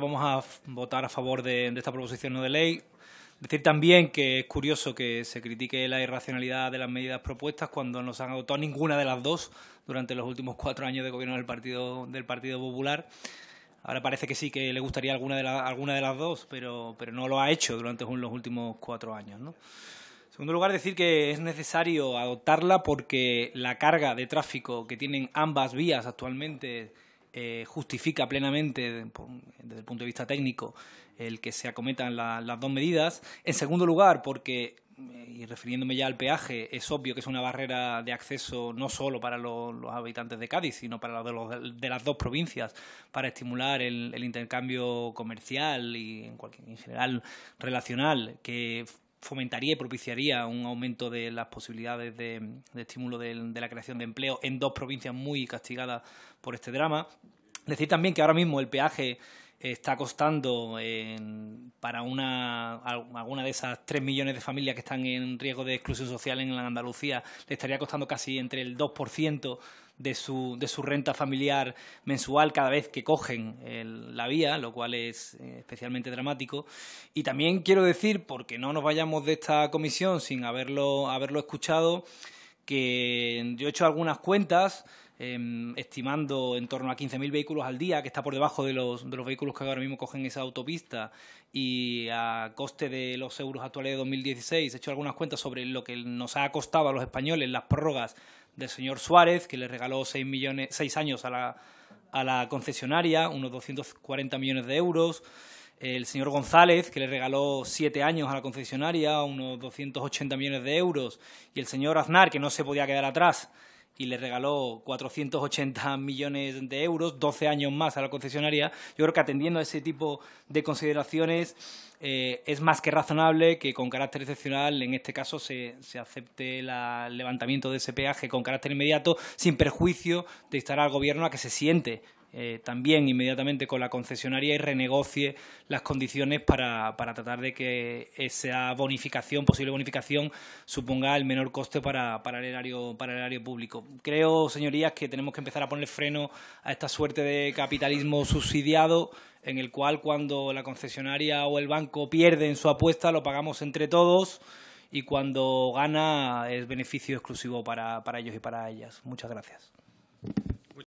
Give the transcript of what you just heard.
vamos a votar a favor de, esta proposición no de ley. Decir también que es curioso que se critique la irracionalidad de las medidas propuestas cuando no se han adoptado ninguna de las dos durante los últimos cuatro años de gobierno del Partido, del partido Popular. Ahora parece que sí que le gustaría alguna de, de las dos, pero, pero no lo ha hecho durante los últimos cuatro años. En segundo lugar, decir que es necesario adoptarla porque la carga de tráfico que tienen ambas vías actualmente eh, justifica plenamente desde el punto de vista técnico el que se acometan las dos medidas. En segundo lugar, porque eh, y refiriéndome ya al peaje, es obvio que es una barrera de acceso no solo para los, habitantes de Cádiz, sino para los de, las dos provincias, para estimular el, intercambio comercial y en, cualquier, en general relacional, que fomentaría y propiciaría un aumento de las posibilidades de, estímulo de la creación de empleo en dos provincias muy castigadas por este drama. Decir también que ahora mismo el peaje está costando para una, alguna de esas tres millones de familias que están en riesgo de exclusión social en la Andalucía, le estaría costando casi entre el 2% de su, de su renta familiar mensual cada vez que cogen la vía, lo cual es eh, especialmente dramático. Y también quiero decir, porque no nos vayamos de esta comisión sin haberlo, haberlo escuchado, que yo he hecho algunas cuentas Em, estimando en torno a 15.000 vehículos al día, que está por debajo de los, de los vehículos que ahora mismo cogen esa autopista, y a coste de los euros actuales de 2016, he hecho algunas cuentas sobre lo que nos ha costado a los españoles las prórrogas del señor Suárez, que le regaló 6, millones, años a la, concesionaria, unos 240 millones de euros el señor González, que le regaló siete años a la concesionaria, unos 280 millones de euros, y el señor Aznar, que no se podía quedar atrás, y le regaló 480 millones de euros, 12 años más a la concesionaria, yo creo que atendiendo a ese tipo de consideraciones eh, es más que razonable que con carácter excepcional, en este caso, se, acepte el levantamiento de ese peaje con carácter inmediato, sin perjuicio de instar al gobierno a que se siente eh, también inmediatamente con la concesionaria y renegocie las condiciones para, tratar de que esa bonificación, posible bonificación, suponga el menor coste para, para, el erario, para público. Creo, señorías, que tenemos que empezar a poner freno a esta suerte de capitalismo subsidiado en el cual cuando la concesionaria o el banco pierden su apuesta lo pagamos entre todos y cuando gana es beneficio exclusivo para, para ellos y para ellas. Muchas gracias.